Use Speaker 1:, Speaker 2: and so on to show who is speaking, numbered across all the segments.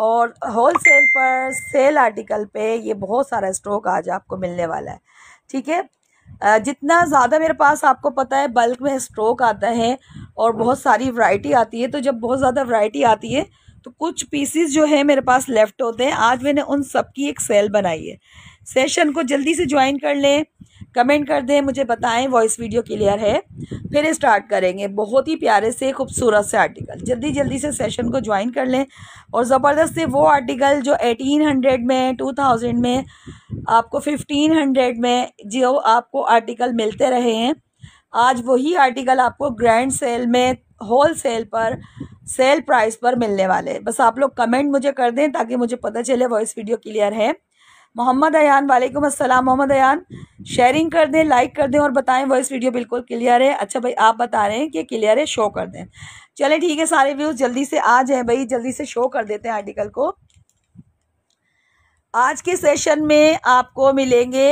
Speaker 1: और wholesale पर sale article पे ये बहुत सारा स्टॉक आज आपको मिलने वाला है ठीक है जितना ज़्यादा मेरे पास आपको पता है बल्क में स्टॉक आता है और बहुत सारी वैरायटी आती है तो जब बहुत ज़्यादा वैरायटी आती है तो कुछ पीसीज जो है मेरे पास लेफ़्ट होते हैं आज मैंने उन सब की एक सेल बनाई है सेशन को जल्दी से ज्वाइन कर लें कमेंट कर दें मुझे बताएं वॉइस वीडियो क्लियर है फिर स्टार्ट करेंगे बहुत ही प्यारे से खूबसूरत से आर्टिकल जल्दी जल्दी से सेशन को ज्वाइन कर लें और ज़बरदस्त से वो आर्टिकल जो 1800 में 2000 में आपको 1500 में जो आपको आर्टिकल मिलते रहे हैं आज वही आर्टिकल आपको ग्रैंड सेल में होल सेल पर सेल प्राइस पर मिलने वाले बस आप लोग कमेंट मुझे कर दें ताकि मुझे पता चले वॉइस वीडियो क्लियर है मोहम्मद अयान वालेकुम अस्सलाम मोहम्मद अयान शेयरिंग कर दें लाइक कर दें और बताएं वॉइस वीडियो बिल्कुल क्लियर है अच्छा भाई आप बता रहे हैं कि क्लियर है शो कर दें चलें ठीक है सारे व्यूज़ जल्दी से आ जाएं भाई जल्दी से शो कर देते हैं आर्टिकल को आज के सेशन में आपको मिलेंगे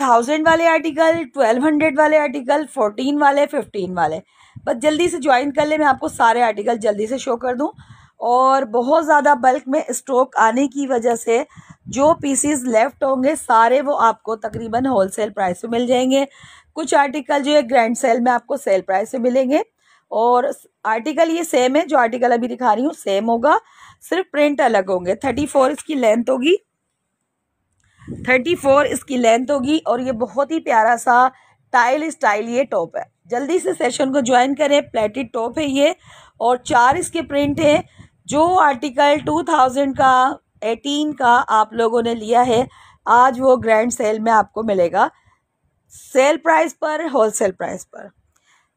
Speaker 1: थाउजेंड वाले आर्टिकल ट्वेल्व हंड्रेड वाले आर्टिकल फोर्टीन वाले फिफ्टीन वाले बस जल्दी से ज्वाइन कर ले मैं आपको सारे आर्टिकल जल्दी से शो कर दूँ और बहुत ज़्यादा बल्क में स्टॉक आने की वजह से जो पीसीज लेफ़्ट होंगे सारे वो आपको तकरीबन होलसेल प्राइस पे मिल जाएंगे कुछ आर्टिकल जो है ग्रैंड सेल में आपको सेल प्राइस पे मिलेंगे और आर्टिकल ये सेम है जो आर्टिकल अभी दिखा रही हूँ सेम होगा सिर्फ प्रिंट अलग होंगे थर्टी फोर इसकी लेंथ होगी थर्टी फोर इसकी लेंथ होगी और ये बहुत ही प्यारा सा टाइल स्टाइल ये टॉप है जल्दी से सेशन को ज्वाइन करें प्लेटेड टॉप है ये और चार इसके प्रिंट हैं जो आर्टिकल 2000 का 18 का आप लोगों ने लिया है आज वो ग्रैंड सेल में आपको मिलेगा सेल प्राइस पर होलसेल प्राइस पर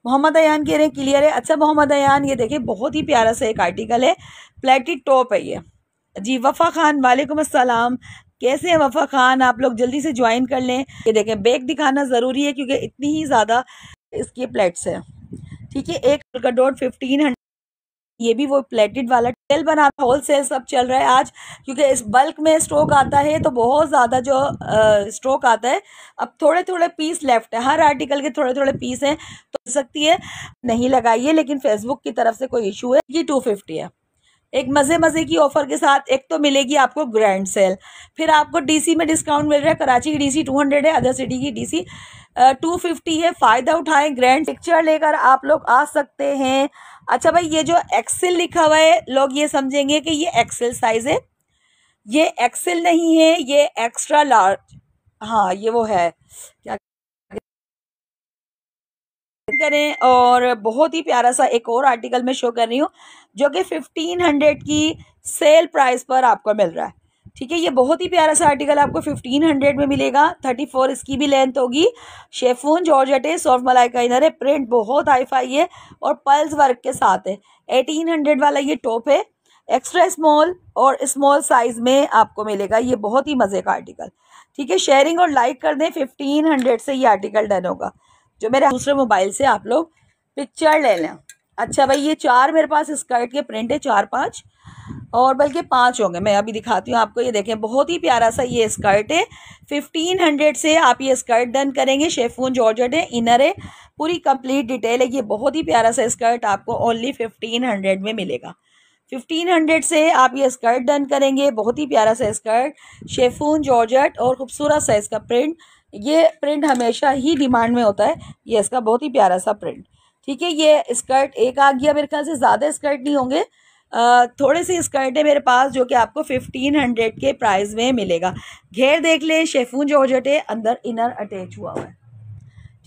Speaker 1: मोहम्मद अयान कह रहे हैं क्लियर है अच्छा मोहम्मद अयान ये देखिए बहुत ही प्यारा सा एक आर्टिकल है प्लेटेड टॉप है ये जी वफ़ा खान वालेकुम अस्सलाम कैसे हैं वफ़ा खान आप लोग जल्दी से ज्वाइन कर लें ये देखें बैग दिखाना ज़रूरी है क्योंकि इतनी ही ज़्यादा इसके प्लेट्स हैं ठीक है एक का डॉट फिफ्टीन हंड्रेड ये भी वो प्लेटेड वाला सेल बनाना होल सेल सब चल रहा है आज क्योंकि इस बल्क में स्टॉक आता है तो बहुत ज़्यादा जो स्टॉक स्ट्रोक आता है अब थोड़े थोड़े पीस लेफ्ट है हर आर्टिकल के थोड़े थोड़े पीस हैं तो सकती है नहीं लगाइए लेकिन फेसबुक की तरफ से कोई इशू है ये टू फिफ्टी है एक मज़े मज़े की ऑफ़र के साथ एक तो मिलेगी आपको ग्रैंड सेल फिर आपको डीसी में डिस्काउंट मिल रहा है कराची की डीसी 200 है अदर सिटी की डीसी टू फिफ्टी है फ़ायदा उठाएं ग्रैंड पिक्चर लेकर आप लोग आ सकते हैं अच्छा भाई ये जो एक्सेल लिखा हुआ है लोग ये समझेंगे कि ये एक्सेल साइज है ये एक्सेल नहीं है ये एक्स्ट्रा लार्ज हाँ ये वो है क्या करें और बहुत ही प्यारा सा एक और आर्टिकल में शो कर रही हूँ जो कि फिफ्टीन हंड्रेड की सेल प्राइस पर आपको मिल रहा है ठीक है ये बहुत ही प्यारा सा आर्टिकल आपको फिफ्टीन हंड्रेड में मिलेगा थर्टी फोर इसकी भी लेंथ होगी शेफोन जॉर्ज अटे सॉफ्ट मलाई का इनर है प्रिंट बहुत हाई फाई है और पल्स वर्क के साथ है एटीन हंड्रेड वाला ये टॉप है एक्स्ट्रा स्मॉल और स्मॉल साइज में आपको मिलेगा ये बहुत ही मज़े का आर्टिकल ठीक है शेयरिंग और लाइक कर दें फिफ्टीन हंड्रेड से ये आर्टिकल डन होगा जो मेरे दूसरे मोबाइल से आप लोग पिक्चर ले लें अच्छा भाई ये चार मेरे पास स्कर्ट के प्रिंट है चार पाँच और बल्कि पाँच होंगे मैं अभी दिखाती हूँ आपको ये देखें बहुत ही प्यारा सा ये स्कर्ट है फिफ्टीन हंड्रेड से आप ये स्कर्ट डन करेंगे शेफून जॉर्जेट है इनर है पूरी कंप्लीट डिटेल है ये बहुत ही प्यारा सा स्कर्ट आपको ओनली फिफ्टीन हंड्रेड में मिलेगा फिफ्टीन हंड्रेड से आप ये स्कर्ट डन करेंगे बहुत ही प्यारा सा स्कर्ट शेफून जॉर्जेट और खूबसूरत सा इसका प्रिंट ये प्रिंट हमेशा ही डिमांड में होता है ये इसका बहुत ही प्यारा सा प्रिंट ठीक है ये स्कर्ट एक आ गया मेरे ख्याल से ज़्यादा स्कर्ट नहीं होंगे थोड़े से स्कर्ट है मेरे पास जो कि आपको फिफ्टीन हंड्रेड के प्राइस में मिलेगा घेर देख लें शेफून जॉर्जेट है अंदर इनर अटैच हुआ हुआ है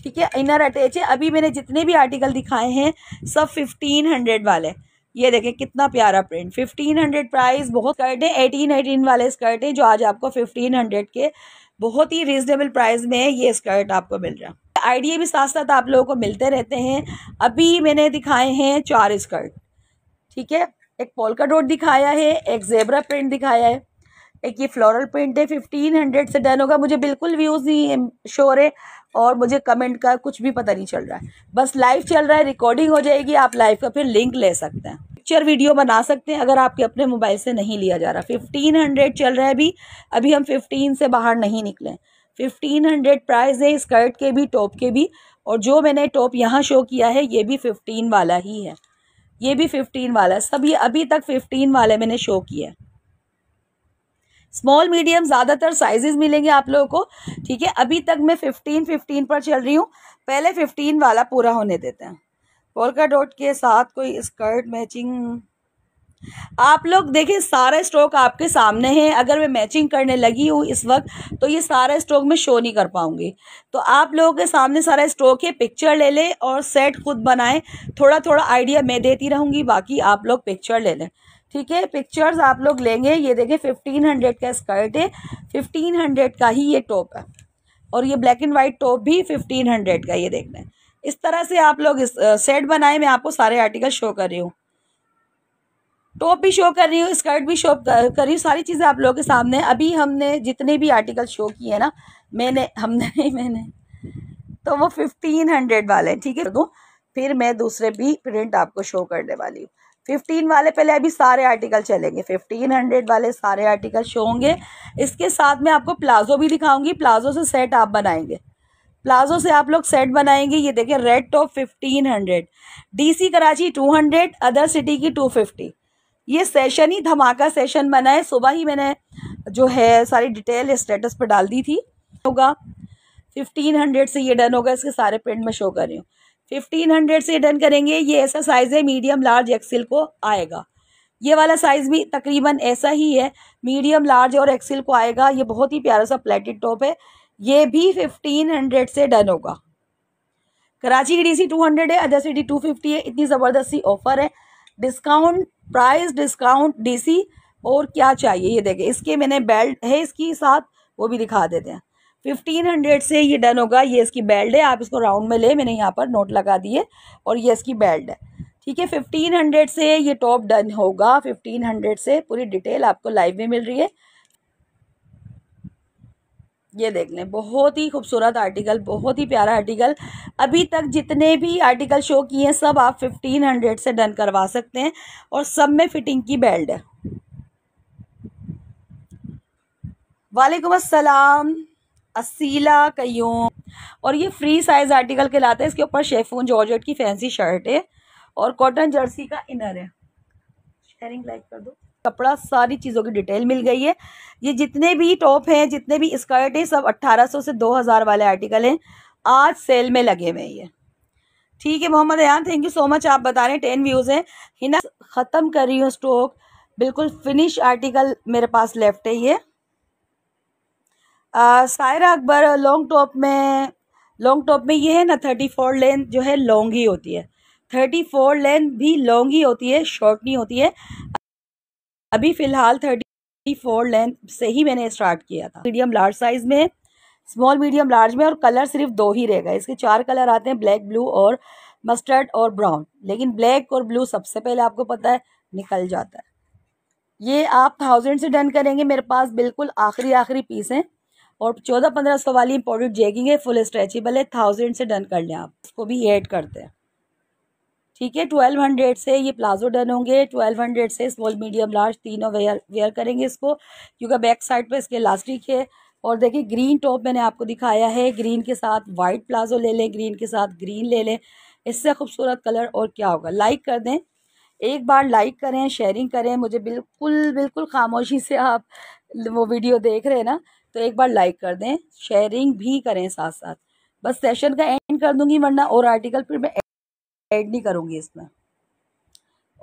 Speaker 1: ठीक है इनर अटैच है अभी मैंने जितने भी आर्टिकल दिखाए हैं सब फिफ्टीन हंड्रेड वाले ये देखें कितना प्यारा प्रिंट फिफ्टीन हंड्रेड प्राइस बहुत स्कर्ट है एटीन एटीन वाले स्कर्ट हैं जो आज आपको फिफ्टीन हंड्रेड के बहुत ही रिजनेबल प्राइस में ये स्कर्ट आपको मिल रहा है आइडिया भी साथ साथ आप लोगों को मिलते रहते हैं अभी मैंने दिखाए हैं चार स्कर्ट ठीक है एक पोलका डॉट दिखाया है एक जेबरा प्रिंट दिखाया है एक ये फ्लोरल प्रिंट है फिफ्टीन हंड्रेड से डन होगा मुझे बिल्कुल व्यूज़ नहीं है शोर है और मुझे कमेंट का कुछ भी पता नहीं चल रहा है बस लाइव चल रहा है रिकॉर्डिंग हो जाएगी आप लाइव का फिर लिंक ले सकते हैं पिक्चर वीडियो बना सकते हैं अगर आपके अपने मोबाइल से नहीं लिया जा रहा फिफ्टीन हंड्रेड चल रहा है अभी अभी हम फिफ्टीन से बाहर नहीं निकले फिफ्टीन हंड्रेड प्राइस है स्कर्ट के भी टॉप के भी और जो मैंने टॉप यहाँ शो किया है ये भी फिफ्टीन वाला ही है ये भी फिफ्टीन वाला सब ये अभी तक फिफ्टीन वाले मैंने शो किया स्मॉल मीडियम ज़्यादातर साइजेस मिलेंगे आप लोगों को ठीक है अभी तक मैं फिफ्टीन फिफ्टीन पर चल रही हूँ पहले फिफ्टीन वाला पूरा होने देते हैं पोलका डॉट के साथ कोई स्कर्ट मैचिंग आप लोग देखें सारे स्ट्रोक आपके सामने हैं अगर मैं मैचिंग करने लगी हूँ इस वक्त तो ये सारा स्ट्रोक मैं शो नहीं कर पाऊँगी तो आप लोगों के सामने सारा स्ट्रोक है पिक्चर ले लें और सेट खुद बनाएं थोड़ा थोड़ा आइडिया मैं देती रहूँगी बाकी आप लोग पिक्चर ले लें ठीक है पिक्चर्स आप लोग लेंगे ये देखें फिफ्टीन हंड्रेड का स्कर्ट है फिफ्टीन हंड्रेड का ही ये टॉप है और ये ब्लैक एंड वाइट टॉप भी फिफ्टीन हंड्रेड का ये देखना है इस तरह से आप लोग इस सेट बनाए मैं आपको सारे आर्टिकल शो कर रही हूँ टॉप भी शो कर रही हूँ स्कर्ट भी शो कर रही हूँ सारी चीज़ें आप लोगों के सामने अभी हमने जितने भी आर्टिकल शो किए हैं ना मैंने हमने नहीं मैंने तो वो फिफ्टीन हंड्रेड वाले हैं ठीक है दो तो फिर मैं दूसरे भी प्रिंट आपको शो करने वाली हूँ फिफ्टीन वाले पहले अभी सारे आर्टिकल चलेंगे फिफ्टीन हंड्रेड वाले सारे आर्टिकल शो होंगे इसके साथ में आपको प्लाजो भी दिखाऊंगी प्लाजो से सेट आप बनाएंगे प्लाजो से आप लोग सेट बनाएंगे ये देखें red top fifteen hundred D Karachi two hundred other city की टू फिफ्टी ये सेशन ही धमाका सेशन बना है सुबह ही मैंने जो है सारी डिटेल स्टेटस पर डाल दी थी होगा फिफ्टीन हंड्रेड से ये डन होगा इसके सारे प्रिंट में शो कर रही हूँ फिफ्टीन हंड्रेड से डन करेंगे ये ऐसा साइज़ है मीडियम लार्ज एक्सेल को आएगा ये वाला साइज़ भी तकरीबन ऐसा ही है मीडियम लार्ज और एक्सेल को आएगा ये बहुत ही प्यारा सा प्लेटेड टॉप है ये भी फिफ्टीन हंड्रेड से डन होगा कराची की डीसी टू हंड्रेड है अदर सिटी टू फिफ्टी है इतनी ज़बरदस्ती ऑफर है डिस्काउंट प्राइस डिस्काउंट डीसी और क्या चाहिए ये देखें इसके मैंने बेल्ट है इसकी साथ वो भी दिखा देते हैं फिफ्टीन हंड्रेड से ये डन होगा ये इसकी बेल्ट है आप इसको राउंड में ले मैंने यहाँ पर नोट लगा दिए और ये इसकी बेल्ट है ठीक है फिफ्टीन हंड्रेड से ये टॉप डन होगा फिफ्टीन हंड्रेड से पूरी डिटेल आपको लाइव में मिल रही है ये देख लें बहुत ही खूबसूरत आर्टिकल बहुत ही प्यारा आर्टिकल अभी तक जितने भी आर्टिकल शो किए हैं सब आप फिफ्टीन हंड्रेड से डन करवा सकते हैं और सब में फिटिंग की बेल्ट है वालेकुम अस्सलाम असीला कयूम और ये फ्री साइज आर्टिकल के लाते हैं इसके ऊपर शेफून जॉर्जेट की फैंसी शर्ट है और कॉटन जर्सी का इनर है शेयरिंग लाइक कर दो कपड़ा सारी चीज़ों की डिटेल मिल गई है ये जितने भी टॉप हैं जितने भी स्कर्ट हैं सब 1800 से 2000 वाले आर्टिकल हैं आज सेल में लगे हुए हैं ये ठीक है Mohammad Ayan thank you so much आप बता रहे हैं टेन व्यूज़ हैं हिना ख़त्म कर रही हूँ स्टॉक बिल्कुल फिनिश आर्टिकल मेरे पास लेफ्ट है ये सायरा अकबर लॉन्ग टॉप में लॉन्ग टॉप में ये है ना थर्टी फोर लेंथ जो है लॉन्ग ही होती है थर्टी फोर लेंथ भी लॉन्ग ही होती है शॉर्ट नहीं होती है अभी फ़िलहाल थर्टी फोर लेंथ से ही मैंने स्टार्ट किया था मीडियम लार्ज साइज़ में स्मॉल मीडियम लार्ज में और कलर सिर्फ दो ही रहेगा इसके चार कलर आते हैं ब्लैक ब्लू और मस्टर्ड और ब्राउन लेकिन ब्लैक और ब्लू सबसे पहले आपको पता है निकल जाता है ये आप थाउजेंड से डन करेंगे मेरे पास बिल्कुल आखिरी आखिरी पीस हैं और चौदह पंद्रह सौ वाली इंपॉर्टेंट जैगिंग है फुल स्ट्रेचेबल है थाउजेंड से डन कर लें आप उसको भी ऐड करते हैं ठीक है ट्वेल्व हंड्रेड से ये प्लाजो डन होंगे ट्वेल्व हंड्रेड से स्मॉल मीडियम लार्ज तीनों वेयर वेयर करेंगे इसको क्योंकि बैक साइड पे इसके इलास्टिक है और देखिए ग्रीन टॉप मैंने आपको दिखाया है ग्रीन के साथ वाइट प्लाजो ले लें ग्रीन के साथ ग्रीन ले लें इससे खूबसूरत कलर और क्या होगा लाइक कर दें एक बार लाइक करें शेयरिंग करें मुझे बिल्कुल बिल्कुल खामोशी से आप वो वीडियो देख रहे हैं ना तो एक बार लाइक कर दें शेयरिंग भी करें साथ साथ बस सेशन का एंड कर दूंगी वरना और आर्टिकल फिर मैं ऐड नहीं करूँगी इसमें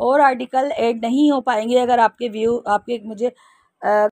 Speaker 1: और आर्टिकल ऐड नहीं हो पाएंगे अगर आपके व्यू आपके मुझे